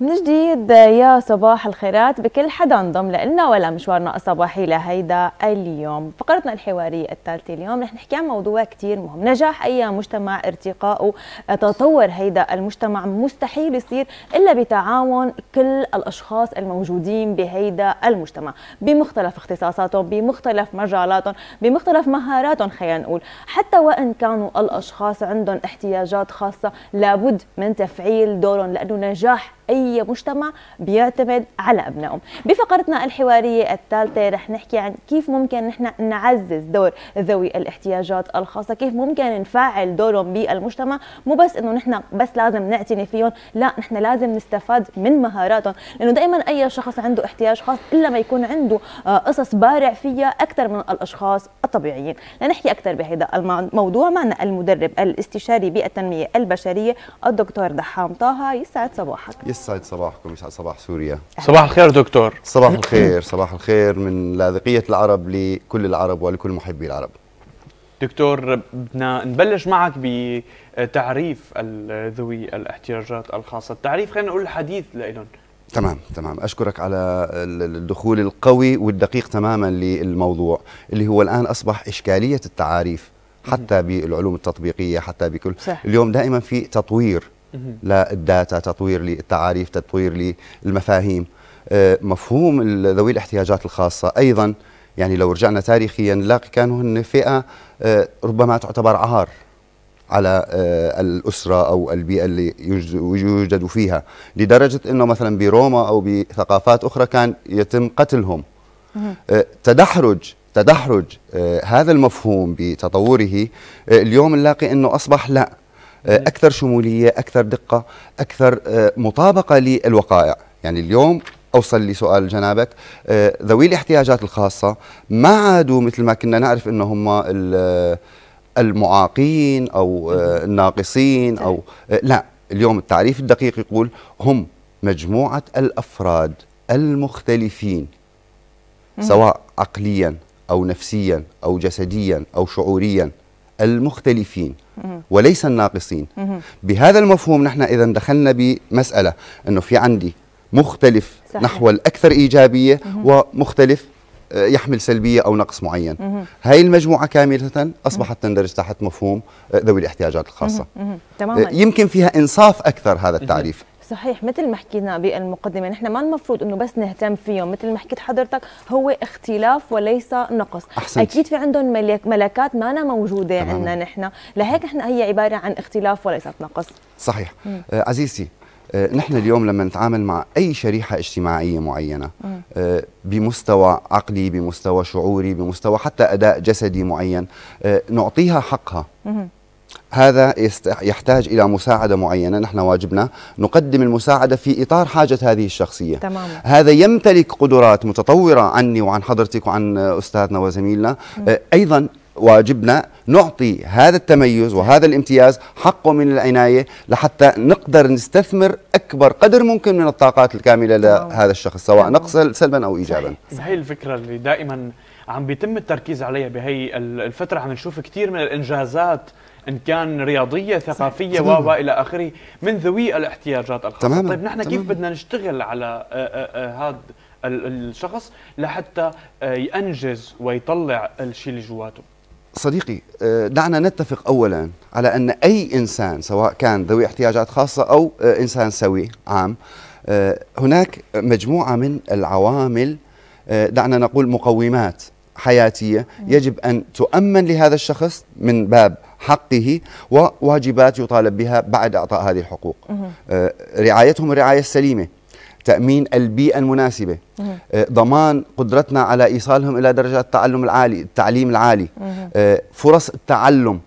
من جديد يا صباح الخيرات بكل حدا انضم لنا ولا مشوارنا الصباحي لهيدا اليوم فقرتنا الحوارية الثالثة اليوم رح نحكي عن موضوع كتير مهم نجاح أي مجتمع ارتقائه تطور هيدا المجتمع مستحيل يصير إلا بتعاون كل الأشخاص الموجودين بهيدا المجتمع بمختلف اختصاصاتهم بمختلف مجالاتهم بمختلف مهاراتهم خلينا نقول حتى وإن كانوا الأشخاص عندهم احتياجات خاصة لابد من تفعيل دورهم لأنه نجاح اي مجتمع بيعتمد على ابنائهم بفقرتنا الحواريه الثالثه رح نحكي عن كيف ممكن نحن نعزز دور ذوي الاحتياجات الخاصه كيف ممكن نفعل دورهم بالمجتمع مو بس انه نحن بس لازم نعتني فيهم لا نحن لازم نستفاد من مهاراتهم لانه دائما اي شخص عنده احتياج خاص الا ما يكون عنده آه، قصص بارع فيها اكثر من الاشخاص الطبيعيين لنحكي اكثر بهذا الموضوع معنا المدرب الاستشاري بالتنميه البشريه الدكتور دحام طه يسعد صباحك يسعد يسعد صباحكم يسعد صباح سوريا صباح الخير دكتور صباح الخير صباح الخير من لاذقية العرب لكل العرب ولكل محبي العرب دكتور بدنا نبلش معك بتعريف ذوي الاحتياجات الخاصة التعريف خلينا نقول الحديث لإلهم تمام تمام اشكرك على الدخول القوي والدقيق تماما للموضوع اللي هو الان اصبح اشكاليه التعاريف حتى بالعلوم التطبيقيه حتى بكل صح. اليوم دائما في تطوير للداتا تطوير للتعاريف تطوير للمفاهيم آه، مفهوم ذوي الاحتياجات الخاصة أيضا يعني لو رجعنا تاريخيا نلاقي كانوا هن فئة آه، ربما تعتبر عار على آه، الأسرة أو البيئة اللي يوجد فيها لدرجة أنه مثلا بروما أو بثقافات أخرى كان يتم قتلهم تدحرج تدحرج هذا المفهوم بتطوره اليوم نلاقي أنه أصبح لا آه، اكثر شموليه اكثر دقه اكثر آه، مطابقه للوقائع يعني اليوم اوصل لسؤال جنابك آه، ذوي الاحتياجات الخاصه ما عادوا مثل ما كنا نعرف ان هم المعاقين او الناقصين او لا اليوم التعريف الدقيق يقول هم مجموعه الافراد المختلفين سواء عقليا او نفسيا او جسديا او شعوريا المختلفين وليس الناقصين بهذا المفهوم نحن إذا دخلنا بمسألة أنه في عندي مختلف صحيح. نحو الأكثر إيجابية ومختلف آه، يحمل سلبية أو نقص معين مه. هاي المجموعة كاملة أصبحت تندرج تحت مفهوم آه، ذوي الاحتياجات الخاصة مه. مه. آه، تماما. يمكن فيها إنصاف أكثر هذا التعريف صحيح مثل ما حكينا بالمقدمه نحن ما المفروض انه بس نهتم فيهم مثل ما حكيت حضرتك هو اختلاف وليس نقص أحسنت. اكيد في عندهم ملك ملكات ما أنا موجوده عندنا نحن لهيك نحن هي عباره عن اختلاف وليست نقص صحيح مم. آه عزيزتي آه نحن اليوم لما نتعامل مع اي شريحه اجتماعيه معينه آه بمستوى عقلي بمستوى شعوري بمستوى حتى اداء جسدي معين آه نعطيها حقها مم. هذا يحتاج الى مساعده معينه نحن واجبنا نقدم المساعده في اطار حاجه هذه الشخصيه تمام. هذا يمتلك قدرات متطوره عني وعن حضرتك وعن استاذنا وزميلنا م. أه، ايضا واجبنا نعطي هذا التميز وهذا الامتياز حقه من العناية لحتى نقدر نستثمر أكبر قدر ممكن من الطاقات الكاملة لهذا الشخص سواء نقص سلبا أو إيجابا هي الفكرة اللي دائما عم بيتم التركيز عليها بهي الفترة عم نشوف كثير من الإنجازات ان كان رياضيه ثقافيه و الى اخره من ذوي الاحتياجات الخاصه تماما. طيب نحن كيف بدنا نشتغل على هذا آه، آه، آه، الشخص لحتى ينجز ويطلع الشيء اللي جواته صديقي دعنا نتفق اولا على ان اي انسان سواء كان ذوي احتياجات خاصه او انسان سوي عام هناك مجموعه من العوامل دعنا نقول مقومات حياتيه يجب ان تؤمن لهذا الشخص من باب حقه وواجبات يطالب بها بعد اعطاء هذه الحقوق آه، رعايتهم الرعايه السليمه تامين البيئه المناسبه آه، ضمان قدرتنا على ايصالهم الى درجات التعلم العالي التعليم العالي آه، فرص التعلم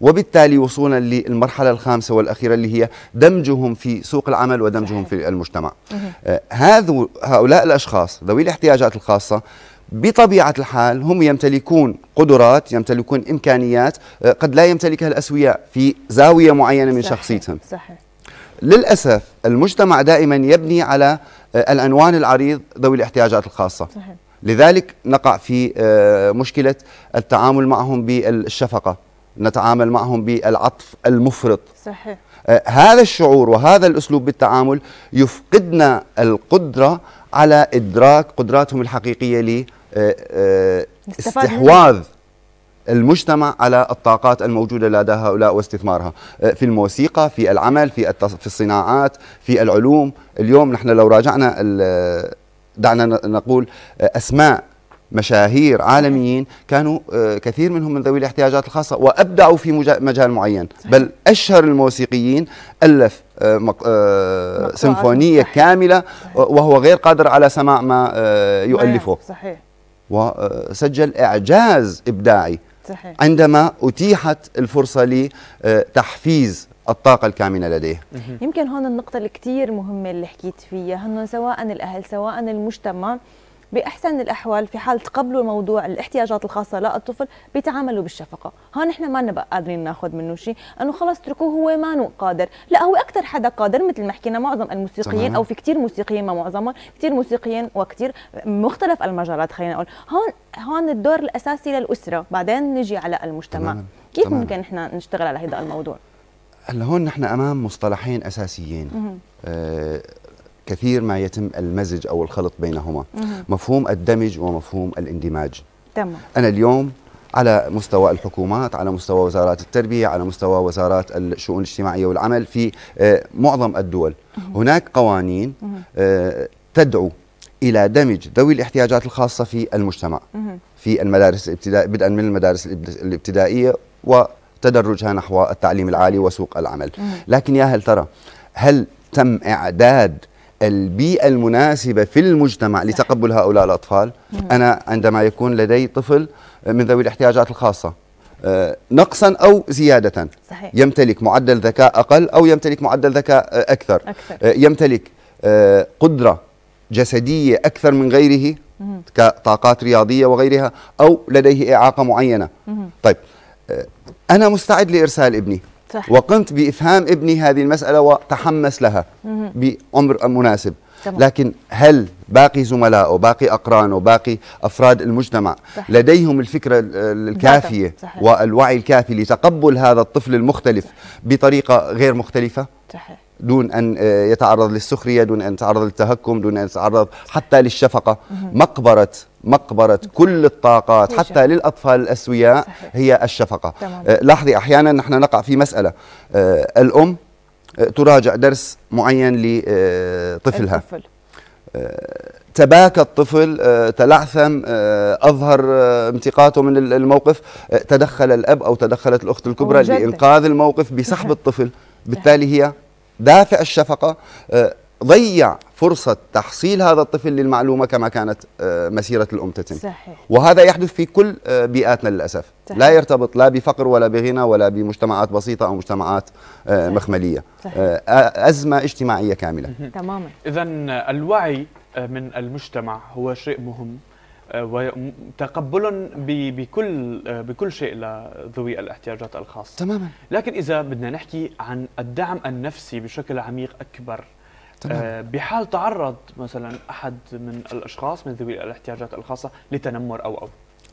وبالتالي وصولا للمرحله الخامسه والاخيره اللي هي دمجهم في سوق العمل ودمجهم في المجتمع هذا هؤلاء الاشخاص ذوي الاحتياجات الخاصه بطبيعة الحال هم يمتلكون قدرات يمتلكون إمكانيات آه، قد لا يمتلكها الأسوياء في زاوية معينة من صحيح شخصيتهم صحيح للأسف المجتمع دائما يبني على آه، الأنوان العريض ذوي الاحتياجات الخاصة صحيح. لذلك نقع في آه، مشكلة التعامل معهم بالشفقة نتعامل معهم بالعطف المفرط صحيح هذا الشعور وهذا الأسلوب بالتعامل يفقدنا القدرة على إدراك قدراتهم الحقيقية آه، آه، استحواذ المجتمع على الطاقات الموجودة لدى هؤلاء واستثمارها آه، في الموسيقى في العمل في, في الصناعات في العلوم اليوم نحن لو راجعنا دعنا نقول أسماء مشاهير عالميين كانوا كثير منهم من ذوي الاحتياجات الخاصة وأبدعوا في مجال معين بل أشهر الموسيقيين ألف سيمفونية كاملة وهو غير قادر على سماع ما يؤلفه صحيح وسجل إعجاز إبداعي صحيح. عندما أتيحت الفرصة لتحفيز آه، الطاقة الكامنة لديه يمكن هون النقطة الكتير مهمة اللي حكيت فيها أنه سواء الأهل سواء المجتمع باحسن الاحوال في حال تقبلوا موضوع الاحتياجات الخاصه للطفل بيتعاملوا بالشفقه ها نحن ما نبقى قادرين ناخذ منه شيء انه خلص اتركوه هو ما قادر لا هو اكثر حدا قادر مثل ما حكينا معظم الموسيقيين او في كثير موسيقيين ما معظمهم كثير موسيقيين وكثير مختلف المجالات خلينا نقول هون هون الدور الاساسي للاسره بعدين نجي على المجتمع تمام. كيف تمام. ممكن نحن نشتغل على هذا الموضوع هلا هون نحن امام مصطلحين اساسيين آه كثير ما يتم المزج أو الخلط بينهما مفهوم الدمج ومفهوم الاندماج تمام. أنا اليوم على مستوى الحكومات على مستوى وزارات التربية على مستوى وزارات الشؤون الاجتماعية والعمل في آه، معظم الدول هناك قوانين آه، تدعو إلى دمج ذوي الاحتياجات الخاصة في المجتمع في المدارس الابتدائية بدءا من المدارس الابتدائية وتدرجها نحو التعليم العالي وسوق العمل لكن يا هل ترى هل تم إعداد البيئة المناسبة في المجتمع لتقبل هؤلاء الأطفال أنا عندما يكون لدي طفل من ذوي الاحتياجات الخاصة آه، نقصا او زياده صحيح. يمتلك معدل ذكاء اقل او يمتلك معدل ذكاء آه، اكثر, أكثر. آه، يمتلك قدره جسديه اكثر من غيره مم. كطاقات رياضيه وغيرها او لديه اعاقه معينه مم. طيب انا مستعد لارسال ابني صح. وقمت بإفهام ابني هذه المسألة وتحمس لها بأمر مناسب تمام. لكن هل باقي زملائه باقي أقرانه باقي أفراد المجتمع صح. لديهم الفكرة الكافية والوعي الكافي لتقبل هذا الطفل المختلف صح. بطريقة غير مختلفة صحيح دون ان آه، يتعرض للسخريه دون ان يتعرض للتهكم دون ان يتعرض حتى للشفقه مقبره مقبره كل الطاقات حتى للاطفال الاسوياء هي الشفقه آه، لاحظي احيانا نحن نقع في مساله آه، الام تراجع درس معين لطفلها تباكى الطفل تلعثم أظهر امتقاته من الموقف تدخل الأب أو تدخلت الأخت الكبرى لإنقاذ الموقف بسحب الطفل بالتالي هي دافع الشفقة آه، ضيع فرصة تحصيل هذا الطفل للمعلومة كما كانت آه، مسيرة الأم تتم صحيح. وهذا يحدث في كل آه، بيئاتنا للأسف صحيح. لا يرتبط لا بفقر ولا بغنى ولا بمجتمعات بسيطة أو مجتمعات صحيح. مخملية صحيح. أزمة اجتماعية كاملة تماما إذا الوعي من المجتمع هو شيء مهم آه، وتقبلا بكل آه، بكل شيء لذوي الاحتياجات الخاصه تماما لكن اذا بدنا نحكي عن الدعم النفسي بشكل عميق اكبر تمام. آه، بحال تعرض مثلا احد من الاشخاص من ذوي الاحتياجات الخاصه لتنمر او او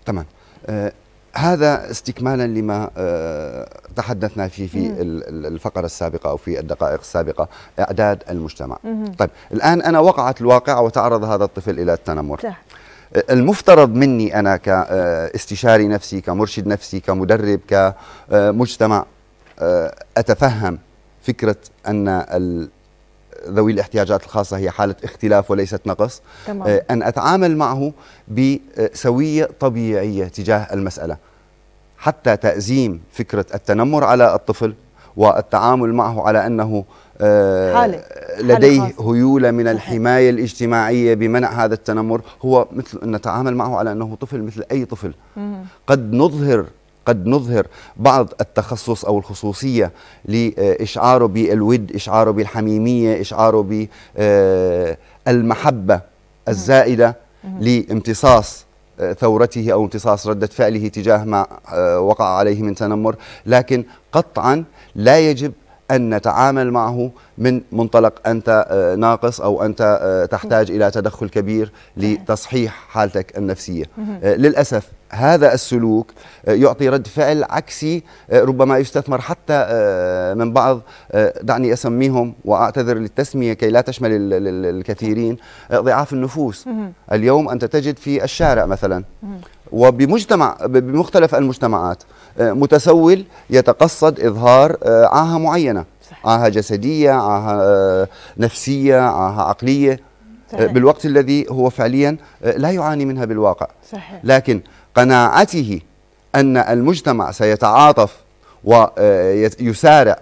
تمام آه هذا استكمالا لما آه تحدثنا فيه في الفقره السابقه او في الدقائق السابقه اعداد المجتمع مم. طيب الان انا وقعت الواقعه وتعرض هذا الطفل الى التنمر صح. المفترض مني انا كاستشاري نفسي كمرشد نفسي كمدرب كمجتمع اتفهم فكره ان ذوي الاحتياجات الخاصة هي حالة اختلاف وليست نقص تمام. آه، أن أتعامل معه بسوية طبيعية تجاه المسألة حتى تأزيم فكرة التنمر على الطفل والتعامل معه على أنه آه، حالة. لديه حالة هيولة من الحماية الاجتماعية بمنع هذا التنمر هو مثل أن نتعامل معه على أنه طفل مثل أي طفل قد نظهر قد نظهر بعض التخصص او الخصوصيه لاشعاره بالود، اشعاره بالحميميه، اشعاره آه، بالمحبه الزائده لامتصاص ثورته أو امتصاص ردة فعله تجاه ما آه، وقع عليه من تنمر لكن قطعا لا يجب أن نتعامل معه من منطلق أنت آه، ناقص أو أنت آه، تحتاج إلى تدخل كبير لتصحيح حالتك النفسية للأسف هذا السلوك آه، يعطي رد فعل عكسي آه، ربما يستثمر حتى آه، من بعض دعني اسميهم واعتذر للتسميه كي لا تشمل الكثيرين ضعاف النفوس اليوم انت تجد في الشارع مثلا وبمجتمع بمختلف المجتمعات متسول يتقصد اظهار عاهه معينه عاهه جسديه عاهه نفسيه عاهه عقليه صحيح. بالوقت الذي هو فعليا لا يعاني منها بالواقع صحيح. لكن قناعته أن المجتمع سيتعاطف ويسارع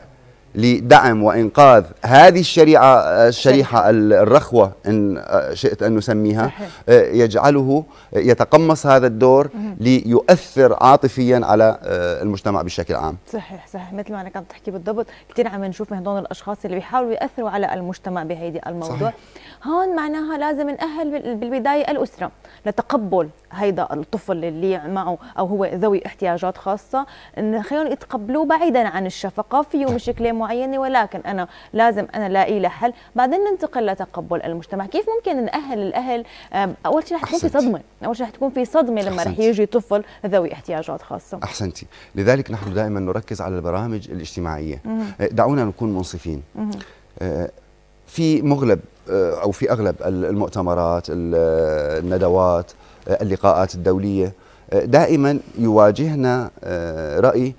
لدعم وإنقاذ هذه الشريعة الشريحة الرخوة إن آه، شئت أن نسميها آه، يجعله آه، يتقمص هذا الدور ليؤثر عاطفيا على المجتمع بشكل عام صحيح صحيح مثل ما أنا كنت تحكي بالضبط كثير عم نشوف من هدول الأشخاص اللي بيحاولوا يأثروا على المجتمع بهيدي الموضوع صحيح. هون معناها لازم نأهل بالبداية الأسرة لتقبل هيدا الطفل اللي معه أو هو ذوي احتياجات خاصة خلينا يتقبلوه بعيدا عن الشفقة فيه مشكلة معينه ولكن انا لازم انا الاقي لها حل بعدين ننتقل لتقبل المجتمع كيف ممكن ناهل الاهل اول شيء رح تكون في صدمه اول شيء رح تكون في صدمه لما رح يجي طفل ذوي احتياجات خاصه احسنتي لذلك نحن دائما نركز على البرامج الاجتماعيه آه، دعونا نكون منصفين آه، في مغلب آه، او في اغلب المؤتمرات الندوات اللقاءات الدوليه دائما يواجهنا راي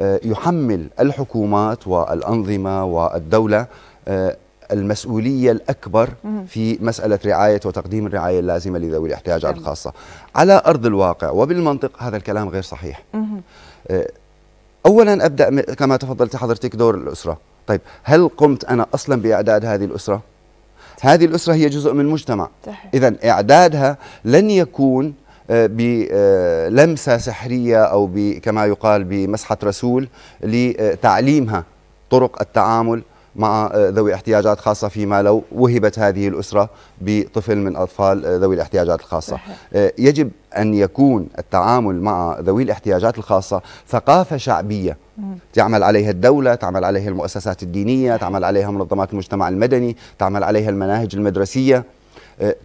آه، يحمل الحكومات والأنظمة والدولة آه، المسؤولية الأكبر في مسألة رعاية وتقديم الرعاية اللازمة لذوي الاحتياجات الخاصة على أرض الواقع وبالمنطق هذا الكلام غير صحيح آه، أولا أبدأ كما تفضلت حضرتك دور الأسرة طيب هل قمت أنا أصلا بإعداد هذه الأسرة؟ هذه الأسرة هي جزء من مجتمع إذا إعدادها لن يكون آه، بلمسة سحرية أو كما يقال بمسحة رسول لتعليمها طرق التعامل مع آه، ذوي احتياجات خاصة فيما لو وهبت هذه الأسرة بطفل من أطفال آه، ذوي الاحتياجات الخاصة يجب أن يكون التعامل مع ذوي الاحتياجات الخاصة ثقافة شعبية تعمل عليها الدولة تعمل عليها المؤسسات الدينية تعمل عليها منظمات المجتمع المدني تعمل عليها المناهج المدرسية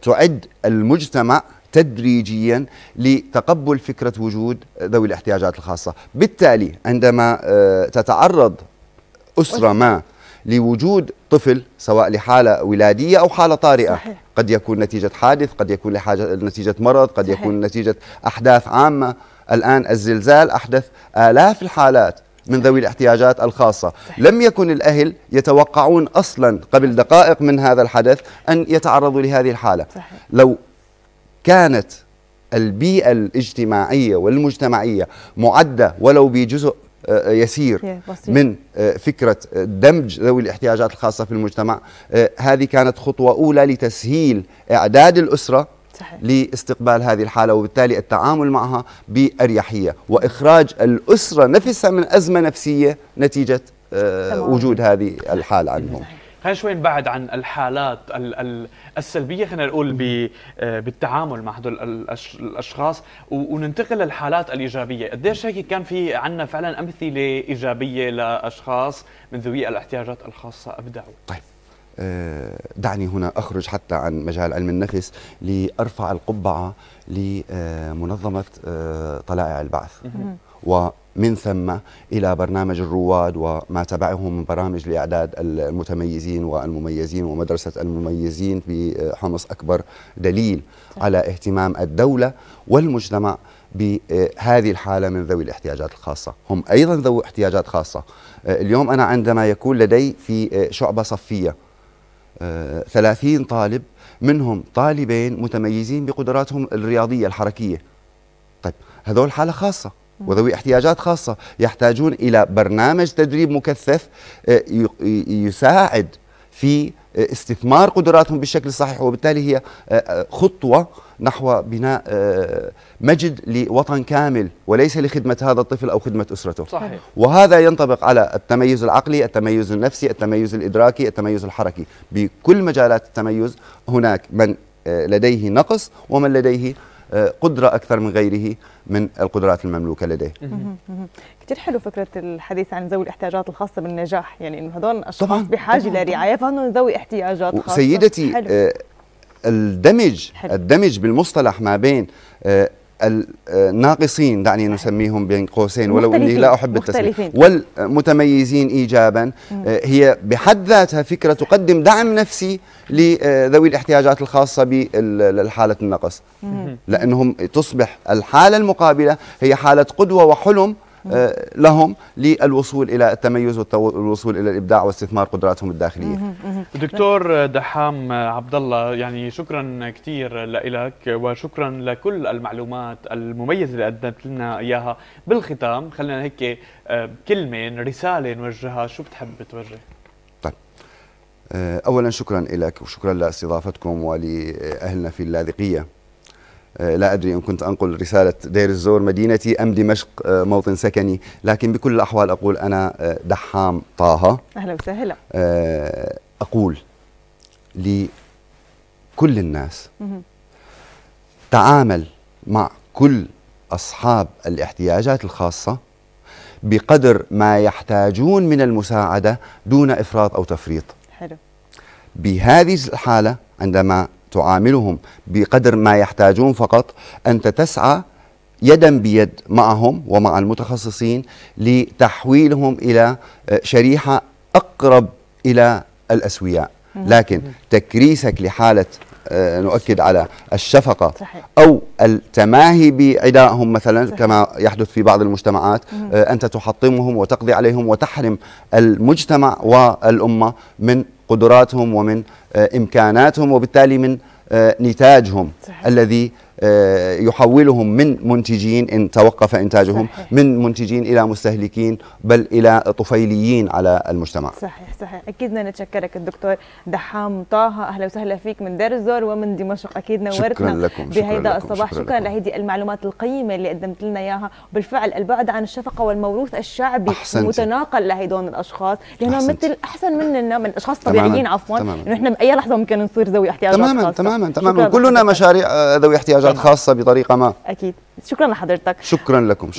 تعد المجتمع تدريجيا لتقبل فكرة وجود ذوي الاحتياجات الخاصة بالتالي عندما آه، تتعرض أسرة ما لوجود طفل سواء لحالة ولادية أو حالة طارئة صحيح. قد يكون نتيجة حادث قد يكون لحاجة نتيجة مرض قد صحيح. يكون نتيجة أحداث عامة الآن الزلزال أحدث آلاف الحالات من ذوي الاحتياجات الخاصة صحيح. لم يكن الأهل يتوقعون أصلا قبل دقائق من هذا الحدث أن يتعرضوا لهذه الحالة صحيح. لو كانت البيئة الاجتماعية والمجتمعية معدة ولو بجزء آه، آه، يسير من آه، فكرة دمج ذوي الاحتياجات الخاصة في المجتمع هذه كانت خطوة أولى لتسهيل إعداد الأسرة صحيح. لاستقبال هذه الحالة وبالتالي التعامل معها بأريحية وإخراج الأسرة نفسها من أزمة نفسية نتيجة وجود هذه الحالة عنهم خلينا شوي نبعد عن الحالات السلبيه خلينا نقول آه، بالتعامل مع هدول الاشخاص وننتقل للحالات الايجابيه، قديش هيك كان في عندنا فعلا امثله ايجابيه لاشخاص من ذوي الاحتياجات الخاصه ابدعوا. طيب آه، دعني هنا اخرج حتى عن مجال علم النفس لارفع القبعه لمنظمه آه، طلائع البعث و من ثم إلى برنامج الرواد وما تبعه من برامج لإعداد المتميزين والمميزين ومدرسة المميزين بحمص أكبر دليل على اهتمام الدولة والمجتمع بهذه الحالة من ذوي الاحتياجات الخاصة هم أيضا ذوي احتياجات خاصة اليوم أنا عندما يكون لدي في شعبة صفية آه، ثلاثين طالب منهم طالبين متميزين بقدراتهم الرياضية الحركية طيب هذول حالة خاصة وذوي احتياجات خاصة يحتاجون إلى برنامج تدريب مكثف آه، يساعد في آه، استثمار قدراتهم بالشكل الصحيح وبالتالي هي آه، خطوة نحو بناء مجد لوطن كامل وليس لخدمة هذا الطفل أو خدمة أسرته صحيح. وهذا ينطبق على التميز العقلي التميز النفسي التميز الإدراكي التميز الحركي بكل مجالات التميز هناك من لديه نقص ومن لديه قدرة أكثر من غيره من القدرات المملوكة لديه كثير حلو فكرة الحديث عن ذوي الاحتياجات الخاصة بالنجاح يعني إنه هذول الأشخاص بحاجة لرعاية فهم ذوي احتياجات خاصة سيدتي آه، الدمج حلو. الدمج بالمصطلح ما بين آه، الناقصين دعني نسميهم بين قوسين ولو اني لا احب التسميه والمتميزين ايجابا آه، هي بحد ذاتها فكره تقدم دعم نفسي لذوي الاحتياجات الخاصه بالحالة النقص لانهم تصبح الحاله المقابله هي حاله قدوه وحلم آه، لهم للوصول الى التميز والوصول الى الابداع واستثمار قدراتهم الداخليه. دكتور دحام عبد الله يعني شكرا كثير لك وشكرا لكل المعلومات المميزه اللي قدمت لنا اياها، بالختام خلينا هيك آه، كلمه رساله نوجهها شو بتحب توجه؟ طيب آه، اولا شكرا لك وشكرا لاستضافتكم ولاهلنا في اللاذقيه. آه، لا أدري إن كنت أنقل رسالة دير الزور مدينتي أم دمشق آه، موطن سكني لكن بكل الأحوال أقول أنا آه، دحام طه أهلا وسهلا أقول لكل الناس تعامل مع كل أصحاب الاحتياجات الخاصة بقدر ما يحتاجون من المساعدة دون إفراط أو تفريط حلو بهذه الحالة عندما تعاملهم بقدر ما يحتاجون فقط أنت تسعى يدا بيد معهم ومع المتخصصين لتحويلهم إلى آه، شريحة أقرب إلى الأسوياء لكن تكريسك لحالة آه، نؤكد على الشفقة صحيح. أو التماهي بعدائهم مثلا صحيح. كما يحدث في بعض المجتمعات آه، أنت تحطمهم وتقضي عليهم وتحرم المجتمع والأمة من قدراتهم ومن آه، إمكاناتهم وبالتالي من نتاجهم صحيح. الذي آه، يحولهم من منتجين إن توقف إنتاجهم صحيح. من منتجين إلى مستهلكين بل إلى طفيليين على المجتمع صحيح صحيح أكيد نتشكرك الدكتور دحام طه أهلا وسهلا فيك من دير الزور ومن دمشق أكيد نورتنا شكرا لكم بهيدا الصباح شكرا, شكرا لهذه المعلومات القيمة اللي قدمت لنا إياها بالفعل البعد عن الشفقة والموروث الشعبي أحسنتي. المتناقل لهدول الأشخاص لأنه مثل أحسن مننا من أشخاص طبيعيين عفوا نحن بأي لحظة ممكن نصير ذوي احتياجات تماما خاصة. تماما تماما كلنا مشاريع آه، ذوي احتياجات خاصه بطريقه ما اكيد شكرا لحضرتك شكرا لكم شكرا